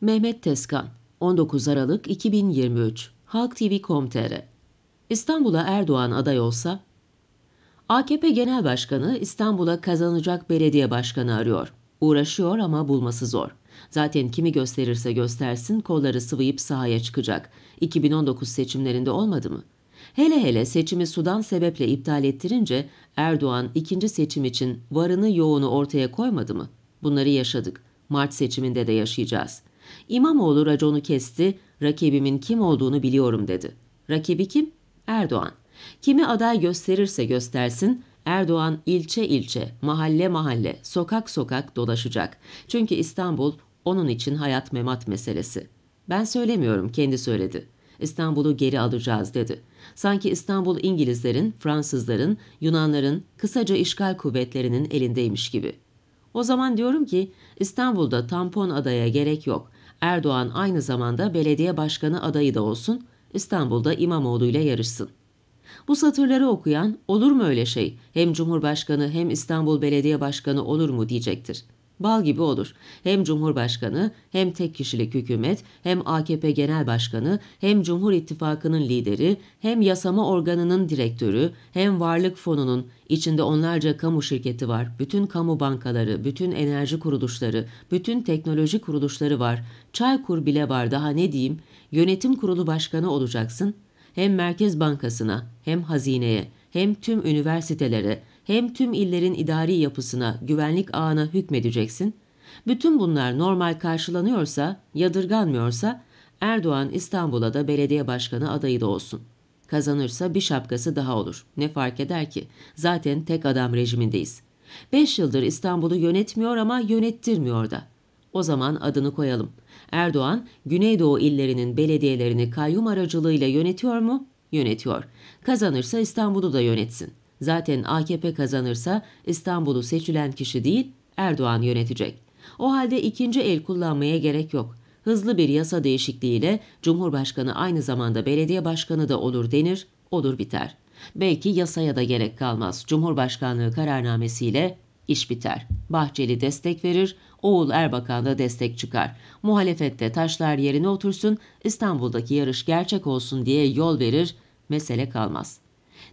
Mehmet Tezkan 19 Aralık 2023 Halk TV.com.tr İstanbul'a Erdoğan aday olsa AKP Genel Başkanı İstanbul'a kazanacak belediye başkanı arıyor. Uğraşıyor ama bulması zor. Zaten kimi gösterirse göstersin kolları sıvayıp sahaya çıkacak. 2019 seçimlerinde olmadı mı? Hele hele seçimi sudan sebeple iptal ettirince Erdoğan ikinci seçim için varını yoğunu ortaya koymadı mı? Bunları yaşadık. Mart seçiminde de yaşayacağız. İmamoğlu raconu kesti, rakibimin kim olduğunu biliyorum dedi. Rakibi kim? Erdoğan. Kimi aday gösterirse göstersin, Erdoğan ilçe ilçe, mahalle mahalle, sokak sokak dolaşacak. Çünkü İstanbul onun için hayat memat meselesi. Ben söylemiyorum, kendi söyledi. İstanbul'u geri alacağız dedi. Sanki İstanbul İngilizlerin, Fransızların, Yunanların, kısaca işgal kuvvetlerinin elindeymiş gibi. O zaman diyorum ki İstanbul'da tampon adaya gerek yok. Erdoğan aynı zamanda belediye başkanı adayı da olsun, İstanbul'da İmamoğlu ile yarışsın. Bu satırları okuyan olur mu öyle şey? Hem Cumhurbaşkanı hem İstanbul Belediye Başkanı olur mu diyecektir bal gibi olur. Hem Cumhurbaşkanı, hem tek kişilik hükümet, hem AKP Genel Başkanı, hem Cumhur İttifakı'nın lideri, hem yasama organının direktörü, hem varlık fonunun içinde onlarca kamu şirketi var, bütün kamu bankaları, bütün enerji kuruluşları, bütün teknoloji kuruluşları var, Çaykur bile var daha ne diyeyim, yönetim kurulu başkanı olacaksın, hem Merkez Bankası'na, hem hazineye, hem tüm üniversitelere, hem tüm illerin idari yapısına, güvenlik ağına hükmedeceksin. Bütün bunlar normal karşılanıyorsa, yadırganmıyorsa Erdoğan İstanbul'a da belediye başkanı adayı da olsun. Kazanırsa bir şapkası daha olur. Ne fark eder ki? Zaten tek adam rejimindeyiz. Beş yıldır İstanbul'u yönetmiyor ama yönettirmiyor da. O zaman adını koyalım. Erdoğan, Güneydoğu illerinin belediyelerini kayyum aracılığıyla yönetiyor mu? Yönetiyor. Kazanırsa İstanbul'u da yönetsin. Zaten AKP kazanırsa İstanbul'u seçilen kişi değil Erdoğan yönetecek. O halde ikinci el kullanmaya gerek yok. Hızlı bir yasa değişikliğiyle Cumhurbaşkanı aynı zamanda belediye başkanı da olur denir, olur biter. Belki yasaya da gerek kalmaz. Cumhurbaşkanlığı kararnamesiyle iş biter. Bahçeli destek verir, Oğul Erbakan da destek çıkar. Muhalefette taşlar yerine otursun, İstanbul'daki yarış gerçek olsun diye yol verir, mesele kalmaz.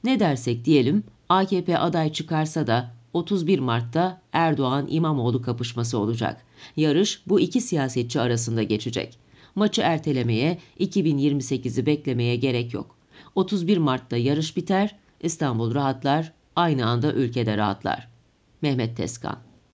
Ne dersek diyelim, AKP aday çıkarsa da 31 Mart'ta Erdoğan İmamoğlu kapışması olacak. Yarış bu iki siyasetçi arasında geçecek. Maçı ertelemeye, 2028'i beklemeye gerek yok. 31 Mart'ta yarış biter, İstanbul rahatlar, aynı anda ülkede rahatlar. Mehmet Teskan